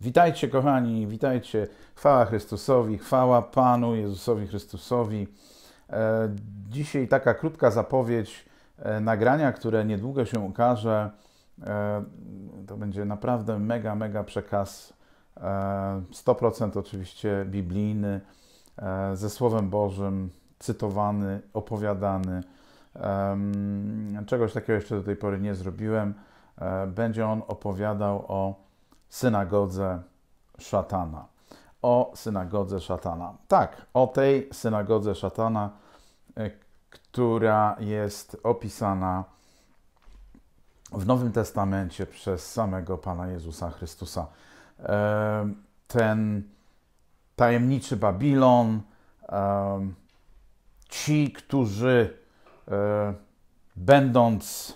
Witajcie, kochani, witajcie. Chwała Chrystusowi, chwała Panu Jezusowi Chrystusowi. E, dzisiaj taka krótka zapowiedź e, nagrania, które niedługo się ukaże. E, to będzie naprawdę mega, mega przekaz. 100% oczywiście biblijny, ze Słowem Bożym, cytowany, opowiadany. Czegoś takiego jeszcze do tej pory nie zrobiłem. Będzie on opowiadał o synagodze szatana. O synagodze szatana. Tak, o tej synagodze szatana, e, która jest opisana w Nowym Testamencie przez samego Pana Jezusa Chrystusa. E, ten tajemniczy Babilon, e, ci, którzy będąc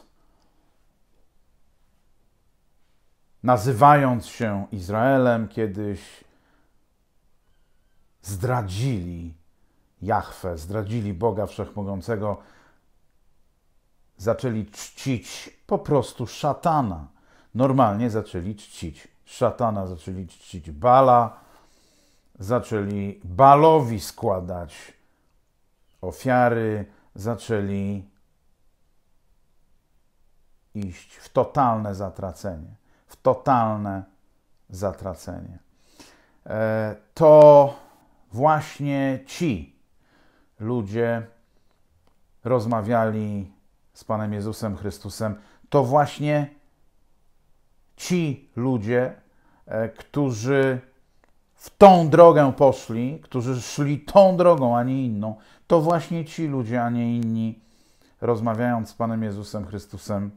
nazywając się Izraelem, kiedyś zdradzili Jahwe, zdradzili Boga Wszechmogącego, zaczęli czcić po prostu szatana. Normalnie zaczęli czcić szatana, zaczęli czcić Bala, zaczęli Balowi składać ofiary, zaczęli iść w totalne zatracenie w totalne zatracenie. E, to właśnie ci ludzie rozmawiali z Panem Jezusem Chrystusem. To właśnie ci ludzie, e, którzy w tą drogę poszli, którzy szli tą drogą, a nie inną, to właśnie ci ludzie, a nie inni, rozmawiając z Panem Jezusem Chrystusem,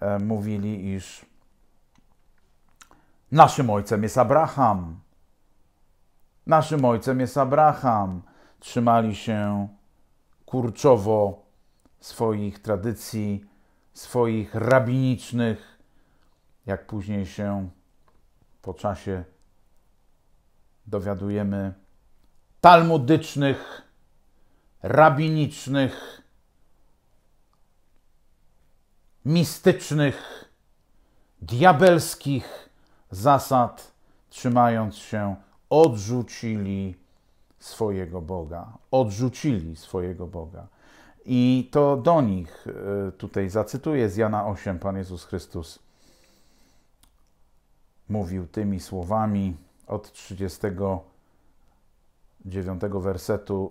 e, mówili, iż Naszym ojcem jest Abraham. Naszym ojcem jest Abraham. Trzymali się kurczowo swoich tradycji, swoich rabinicznych, jak później się po czasie dowiadujemy, talmudycznych, rabinicznych, mistycznych, diabelskich zasad, trzymając się, odrzucili swojego Boga. Odrzucili swojego Boga. I to do nich e, tutaj zacytuję z Jana 8, Pan Jezus Chrystus mówił tymi słowami od 39 wersetu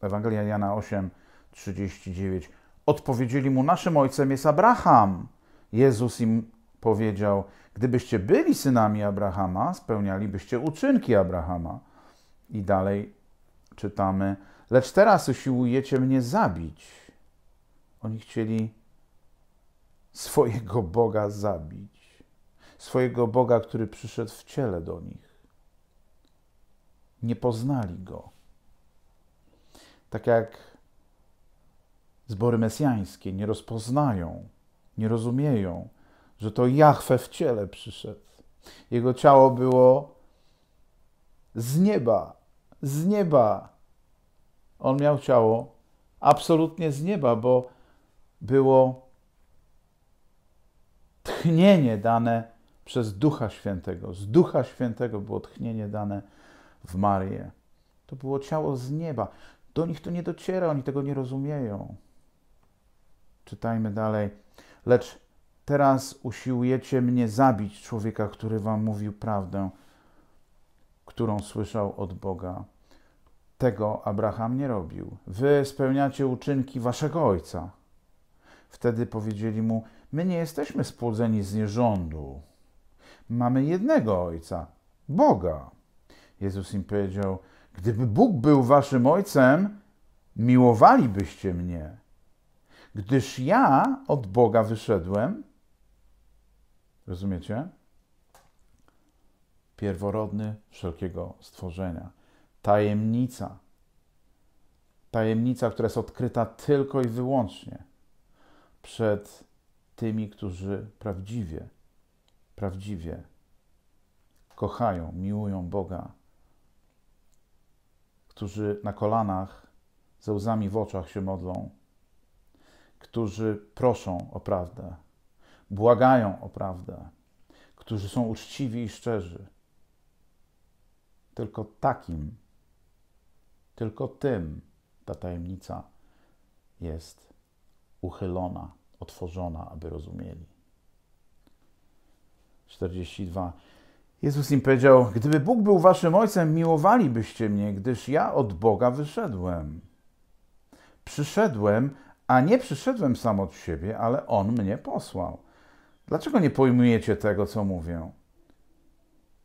Ewangelia Jana 8, 39. Odpowiedzieli mu, naszym ojcem jest Abraham. Jezus im powiedział: Gdybyście byli synami Abrahama, spełnialibyście uczynki Abrahama. I dalej czytamy: Lecz teraz usiłujecie mnie zabić. Oni chcieli swojego Boga zabić, swojego Boga, który przyszedł w ciele do nich. Nie poznali go. Tak jak zbory mesjańskie nie rozpoznają, nie rozumieją, że to Jahwe w ciele przyszedł. Jego ciało było z nieba, z nieba. On miał ciało absolutnie z nieba, bo było tchnienie dane przez Ducha Świętego. Z Ducha Świętego było tchnienie dane w Marię. To było ciało z nieba. Do nich to nie dociera, oni tego nie rozumieją. Czytajmy dalej. Lecz Teraz usiłujecie mnie zabić, człowieka, który wam mówił prawdę, którą słyszał od Boga. Tego Abraham nie robił. Wy spełniacie uczynki waszego ojca. Wtedy powiedzieli mu: My nie jesteśmy spłodzeni z nierządu. Mamy jednego ojca, Boga. Jezus im powiedział: Gdyby Bóg był waszym ojcem, miłowalibyście mnie, gdyż ja od Boga wyszedłem Rozumiecie? Pierworodny wszelkiego stworzenia. Tajemnica. Tajemnica, która jest odkryta tylko i wyłącznie przed tymi, którzy prawdziwie, prawdziwie kochają, miłują Boga, którzy na kolanach ze łzami w oczach się modlą, którzy proszą o prawdę, błagają o prawdę, którzy są uczciwi i szczerzy. Tylko takim, tylko tym ta tajemnica jest uchylona, otworzona, aby rozumieli. 42. Jezus im powiedział: Gdyby Bóg był waszym ojcem, miłowalibyście mnie, gdyż ja od Boga wyszedłem. Przyszedłem, a nie przyszedłem sam od siebie, ale On mnie posłał. Dlaczego nie pojmujecie tego, co mówię?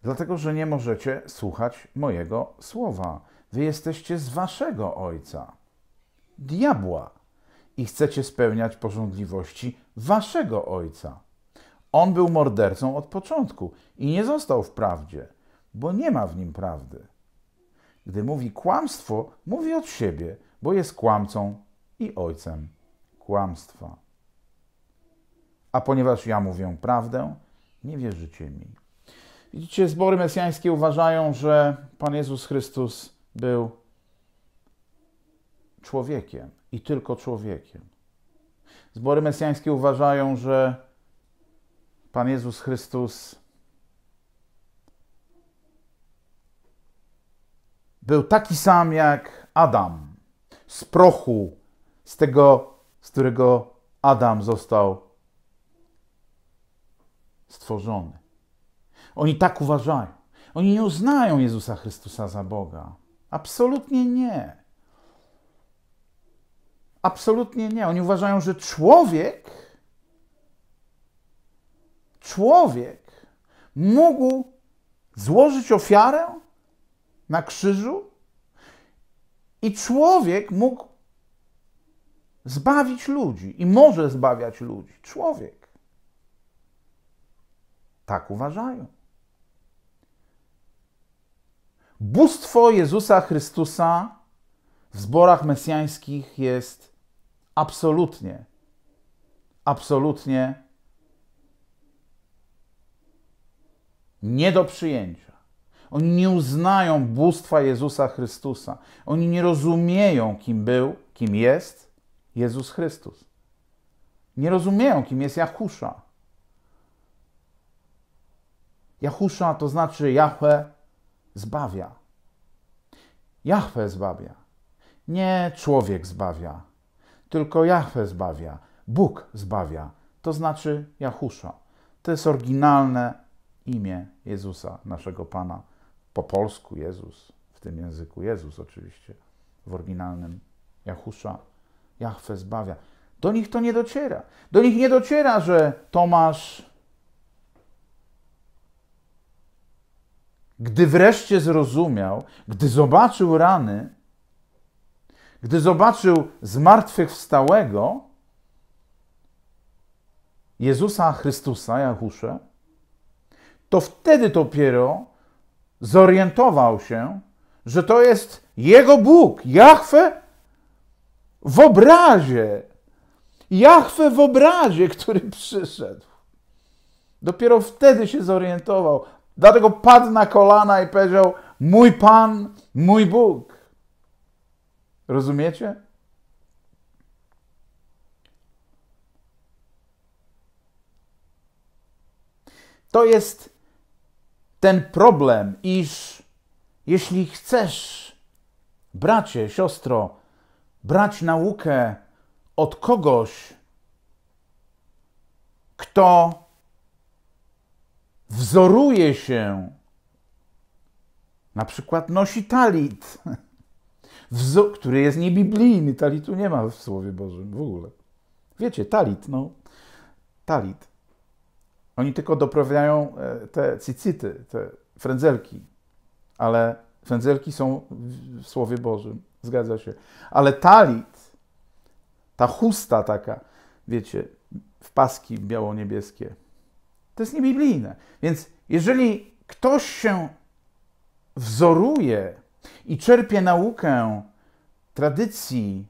Dlatego, że nie możecie słuchać mojego słowa. Wy jesteście z waszego ojca, diabła, i chcecie spełniać porządliwości waszego ojca. On był mordercą od początku i nie został w prawdzie, bo nie ma w nim prawdy. Gdy mówi kłamstwo, mówi od siebie, bo jest kłamcą i ojcem kłamstwa a ponieważ ja mówię prawdę, nie wierzycie mi. Widzicie, zbory mesjańskie uważają, że Pan Jezus Chrystus był człowiekiem i tylko człowiekiem. Zbory mesjańskie uważają, że Pan Jezus Chrystus był taki sam jak Adam, z prochu, z tego, z którego Adam został stworzony. Oni tak uważają. Oni nie uznają Jezusa Chrystusa za Boga. Absolutnie nie. Absolutnie nie. Oni uważają, że człowiek, człowiek mógł złożyć ofiarę na krzyżu i człowiek mógł zbawić ludzi i może zbawiać ludzi. Człowiek. Tak uważają. Bóstwo Jezusa Chrystusa w zborach mesjańskich jest absolutnie, absolutnie nie do przyjęcia. Oni nie uznają bóstwa Jezusa Chrystusa. Oni nie rozumieją, kim był, kim jest Jezus Chrystus. Nie rozumieją, kim jest Jachusza. Jahusza to znaczy Jahwe zbawia. Jahwe zbawia. Nie człowiek zbawia, tylko Jahwe zbawia. Bóg zbawia, to znaczy Jahusza. To jest oryginalne imię Jezusa, naszego Pana. Po polsku Jezus, w tym języku Jezus oczywiście, w oryginalnym Jahusza. Jahwe zbawia. Do nich to nie dociera. Do nich nie dociera, że Tomasz Gdy wreszcie zrozumiał, gdy zobaczył rany, gdy zobaczył zmartwychwstałego Jezusa Chrystusa, Jachusze, to wtedy dopiero zorientował się, że to jest jego Bóg, Jahwe w obrazie. Jahwe w obrazie, który przyszedł. Dopiero wtedy się zorientował, Dlatego padł na kolana i powiedział: Mój Pan, mój Bóg. Rozumiecie? To jest ten problem, iż jeśli chcesz, bracie, siostro, brać naukę od kogoś, kto wzoruje się na przykład nosi talit, który jest niebiblijny. Talitu nie ma w Słowie Bożym w ogóle. Wiecie, talit, no. Talit. Oni tylko doprawiają e, te cicyty, te frędzelki, ale frędzelki są w Słowie Bożym, zgadza się. Ale talit, ta chusta taka, wiecie, w paski biało-niebieskie, to jest niebiblijne. Więc jeżeli ktoś się wzoruje i czerpie naukę tradycji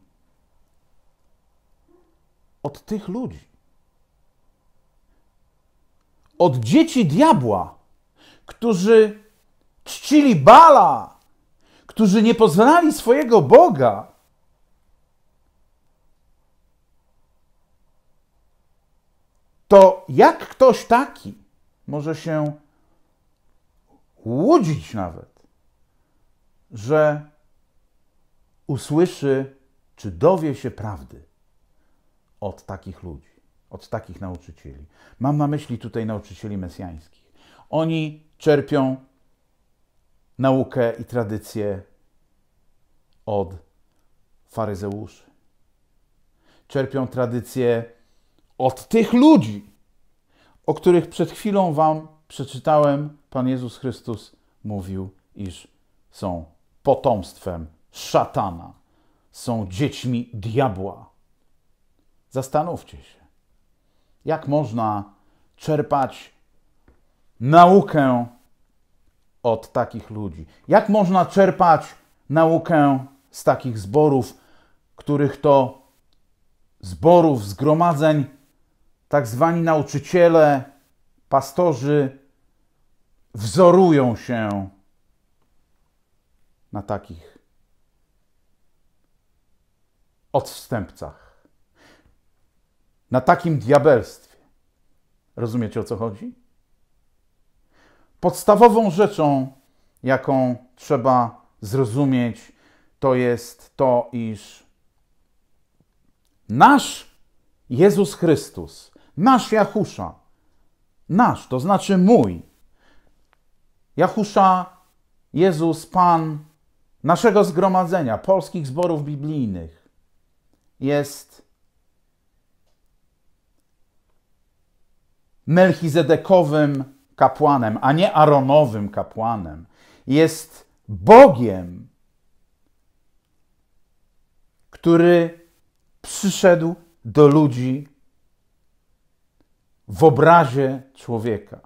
od tych ludzi, od dzieci diabła, którzy czcili Bala, którzy nie poznali swojego Boga, to jak ktoś taki może się łudzić nawet, że usłyszy czy dowie się prawdy od takich ludzi, od takich nauczycieli. Mam na myśli tutaj nauczycieli mesjańskich. Oni czerpią naukę i tradycję od faryzeuszy. Czerpią tradycję od tych ludzi, o których przed chwilą Wam przeczytałem, Pan Jezus Chrystus mówił, iż są potomstwem szatana, są dziećmi diabła. Zastanówcie się, jak można czerpać naukę od takich ludzi? Jak można czerpać naukę z takich zborów, których to zborów, zgromadzeń tak zwani nauczyciele, pastorzy wzorują się na takich odstępcach, na takim diabelstwie. Rozumiecie o co chodzi? Podstawową rzeczą, jaką trzeba zrozumieć, to jest to, iż nasz Jezus Chrystus Nasz Jachusza. Nasz, to znaczy mój. Jachusza, Jezus, Pan naszego zgromadzenia, polskich zborów biblijnych, jest melchizedekowym kapłanem, a nie aronowym kapłanem. Jest Bogiem, który przyszedł do ludzi w obrazie człowieka.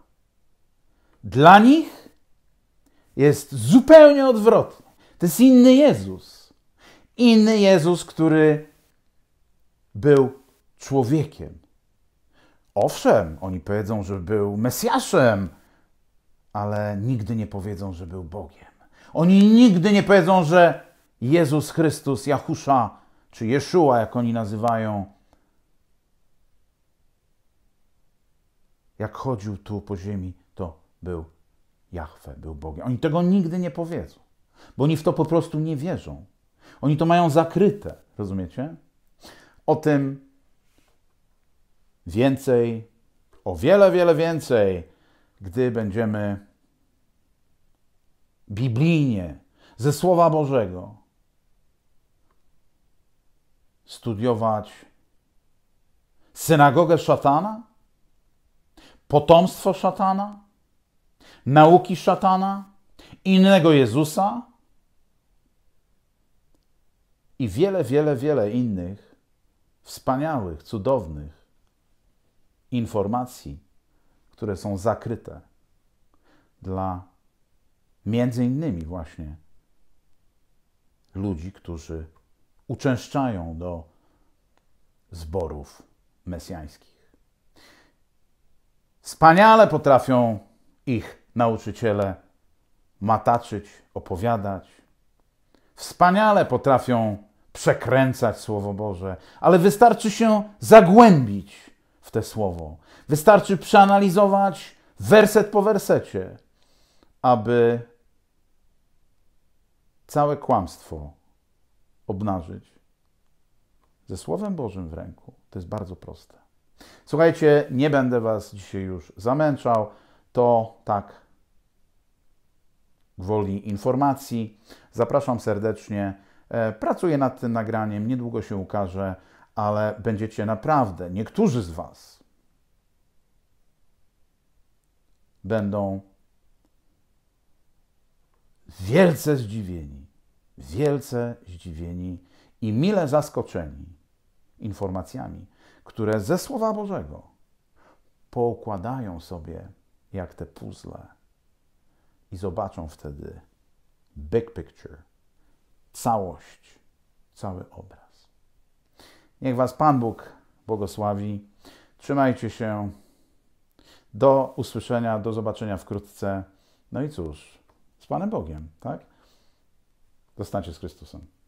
Dla nich jest zupełnie odwrotnie. To jest inny Jezus. Inny Jezus, który był człowiekiem. Owszem, oni powiedzą, że był Mesjaszem, ale nigdy nie powiedzą, że był Bogiem. Oni nigdy nie powiedzą, że Jezus Chrystus, Jahusza, czy Jeszua, jak oni nazywają, jak chodził tu po ziemi, to był Jahwe, był Bogiem. Oni tego nigdy nie powiedzą, bo oni w to po prostu nie wierzą. Oni to mają zakryte, rozumiecie? O tym więcej, o wiele, wiele więcej, gdy będziemy biblijnie, ze Słowa Bożego studiować synagogę szatana? potomstwo szatana, nauki szatana, innego Jezusa i wiele, wiele, wiele innych wspaniałych, cudownych informacji, które są zakryte dla między innymi właśnie ludzi, którzy uczęszczają do zborów mesjańskich. Wspaniale potrafią ich nauczyciele mataczyć, opowiadać. Wspaniale potrafią przekręcać Słowo Boże, ale wystarczy się zagłębić w te Słowo. Wystarczy przeanalizować werset po wersecie, aby całe kłamstwo obnażyć ze Słowem Bożym w ręku. To jest bardzo proste. Słuchajcie, nie będę Was dzisiaj już zamęczał. To tak gwoli informacji. Zapraszam serdecznie. E, pracuję nad tym nagraniem, niedługo się ukaże, ale będziecie naprawdę, niektórzy z Was będą wielce zdziwieni, wielce zdziwieni i mile zaskoczeni informacjami, które ze Słowa Bożego poukładają sobie jak te puzzle i zobaczą wtedy big picture, całość, cały obraz. Niech Was Pan Bóg błogosławi. Trzymajcie się. Do usłyszenia, do zobaczenia wkrótce. No i cóż, z Panem Bogiem, tak? Zostańcie z Chrystusem.